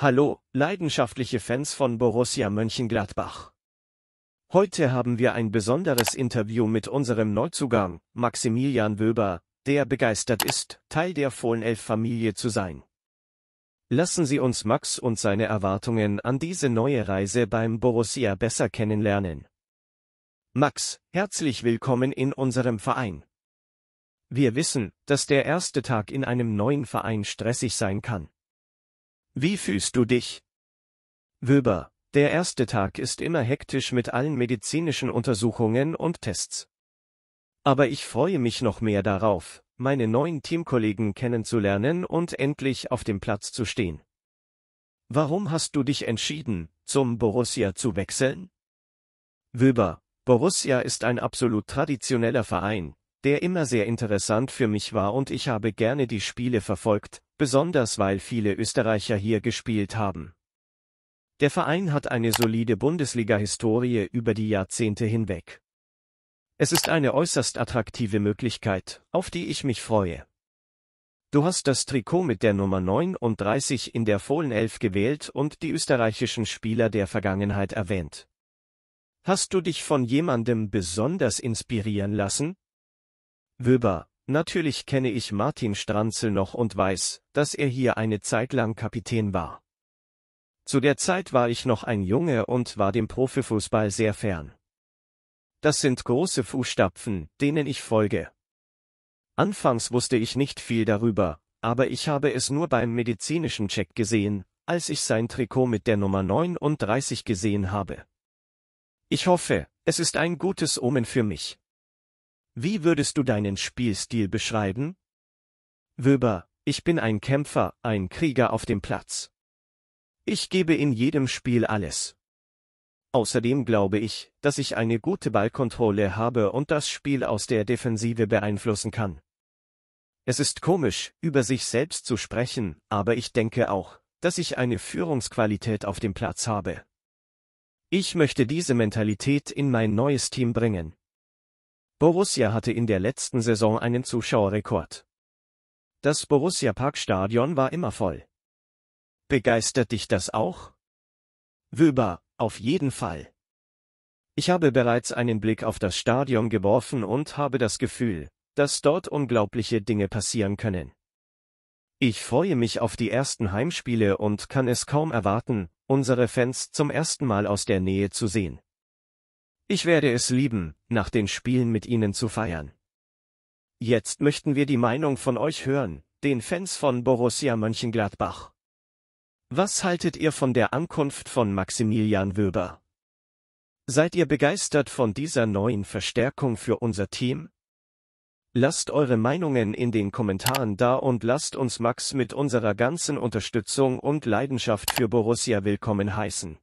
Hallo, leidenschaftliche Fans von Borussia Mönchengladbach. Heute haben wir ein besonderes Interview mit unserem Neuzugang, Maximilian Wöber, der begeistert ist, Teil der Fohlenelf-Familie zu sein. Lassen Sie uns Max und seine Erwartungen an diese neue Reise beim Borussia besser kennenlernen. Max, herzlich willkommen in unserem Verein. Wir wissen, dass der erste Tag in einem neuen Verein stressig sein kann. Wie fühlst du dich? Wöber, der erste Tag ist immer hektisch mit allen medizinischen Untersuchungen und Tests. Aber ich freue mich noch mehr darauf, meine neuen Teamkollegen kennenzulernen und endlich auf dem Platz zu stehen. Warum hast du dich entschieden, zum Borussia zu wechseln? Wöber, Borussia ist ein absolut traditioneller Verein, der immer sehr interessant für mich war und ich habe gerne die Spiele verfolgt, besonders weil viele Österreicher hier gespielt haben. Der Verein hat eine solide Bundesliga-Historie über die Jahrzehnte hinweg. Es ist eine äußerst attraktive Möglichkeit, auf die ich mich freue. Du hast das Trikot mit der Nummer 39 in der Fohlenelf gewählt und die österreichischen Spieler der Vergangenheit erwähnt. Hast du dich von jemandem besonders inspirieren lassen? Wöber, Natürlich kenne ich Martin Stranzel noch und weiß, dass er hier eine Zeit lang Kapitän war. Zu der Zeit war ich noch ein Junge und war dem Profifußball sehr fern. Das sind große Fußstapfen, denen ich folge. Anfangs wusste ich nicht viel darüber, aber ich habe es nur beim medizinischen Check gesehen, als ich sein Trikot mit der Nummer 39 gesehen habe. Ich hoffe, es ist ein gutes Omen für mich. Wie würdest du deinen Spielstil beschreiben? Wöber, ich bin ein Kämpfer, ein Krieger auf dem Platz. Ich gebe in jedem Spiel alles. Außerdem glaube ich, dass ich eine gute Ballkontrolle habe und das Spiel aus der Defensive beeinflussen kann. Es ist komisch, über sich selbst zu sprechen, aber ich denke auch, dass ich eine Führungsqualität auf dem Platz habe. Ich möchte diese Mentalität in mein neues Team bringen. Borussia hatte in der letzten Saison einen Zuschauerrekord. Das Borussia Parkstadion war immer voll. Begeistert dich das auch? Wöber, auf jeden Fall. Ich habe bereits einen Blick auf das Stadion geworfen und habe das Gefühl, dass dort unglaubliche Dinge passieren können. Ich freue mich auf die ersten Heimspiele und kann es kaum erwarten, unsere Fans zum ersten Mal aus der Nähe zu sehen. Ich werde es lieben, nach den Spielen mit Ihnen zu feiern. Jetzt möchten wir die Meinung von euch hören, den Fans von Borussia Mönchengladbach. Was haltet ihr von der Ankunft von Maximilian Wöber? Seid ihr begeistert von dieser neuen Verstärkung für unser Team? Lasst eure Meinungen in den Kommentaren da und lasst uns Max mit unserer ganzen Unterstützung und Leidenschaft für Borussia willkommen heißen.